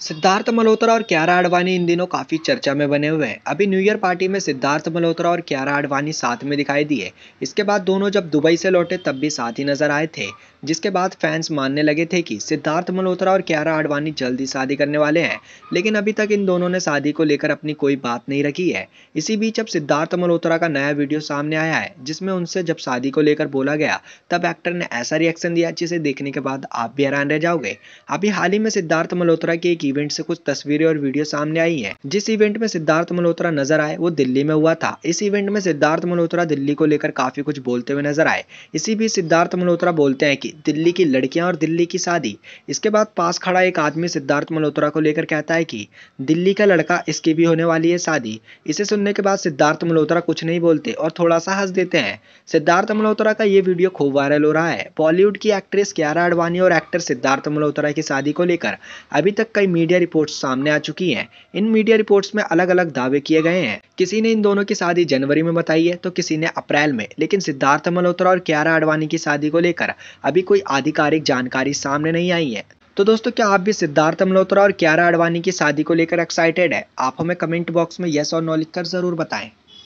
सिद्धार्थ मल्होत्रा और क्यारा आडवाणी इन दिनों काफ़ी चर्चा में बने हुए हैं अभी न्यू ईयर पार्टी में सिद्धार्थ मल्होत्रा और क्यारा आडवाणी साथ में दिखाई दिए इसके बाद दोनों जब दुबई से लौटे तब भी साथ ही नजर आए थे जिसके बाद फैंस मानने लगे थे कि सिद्धार्थ मल्होत्रा और क्यारा आडवाणी जल्दी शादी करने वाले हैं लेकिन अभी तक इन दोनों ने शादी को लेकर अपनी कोई बात नहीं रखी है इसी बीच अब सिद्धार्थ मल्होत्रा का नया वीडियो सामने आया है जिसमें उनसे जब शादी को लेकर बोला गया तब एक्टर ने ऐसा रिएक्शन दिया जिसे देखने के बाद आप भी हैरान रह जाओगे अभी हाल ही में सिद्धार्थ मल्होत्रा के एक इवेंट से कुछ तस्वीरें और वीडियो सामने आई है जिस इवेंट में सिद्धार्थ मल्होत्रा नजर आए वो दिल्ली में हुआ था इस इवेंट में सिद्धार्थ मल्होत्रा दिल्ली को लेकर काफी कुछ बोलते हुए नजर आए इसी बीच सिद्धार्थ मल्होत्रा बोलते हैं कि की दिल्ली की लड़कियां और दिल्ली की शादी इसके बाद पास खड़ा एक आदमी सिद्धार्थ मल्होत्रा को लेकर कहता है कि दिल्ली का लड़का इसकी भी होने वाली है शादी इसे सुनने के बाद सिद्धार्थ मल्होत्रा कुछ नहीं बोलते और थोड़ा सा हंस देते हैं सिद्धार्थ मल्होत्रा का ये वीडियो खूब वायरल हो रहा है बॉलीवुड की एक्ट्रेस कियारा अडवाणी और एक्टर सिद्धार्थ मल्होत्रा की शादी को लेकर अभी तक कई मीडिया रिपोर्ट सामने आ चुकी है इन मीडिया रिपोर्ट्स में अलग अलग दावे किए गए हैं किसी ने इन दोनों की शादी जनवरी में बताई है तो किसी ने अप्रैल में लेकिन सिद्धार्थ मल्होत्रा और कियारा अडवाणी की शादी को लेकर अभी अभी कोई आधिकारिक जानकारी सामने नहीं आई है तो दोस्तों क्या आप भी सिद्धार्थ मल्होत्रा और क्यारा अडवाणी की शादी को लेकर एक्साइटेड है आप हमें कमेंट बॉक्स में यस और नो लिखकर जरूर बताएं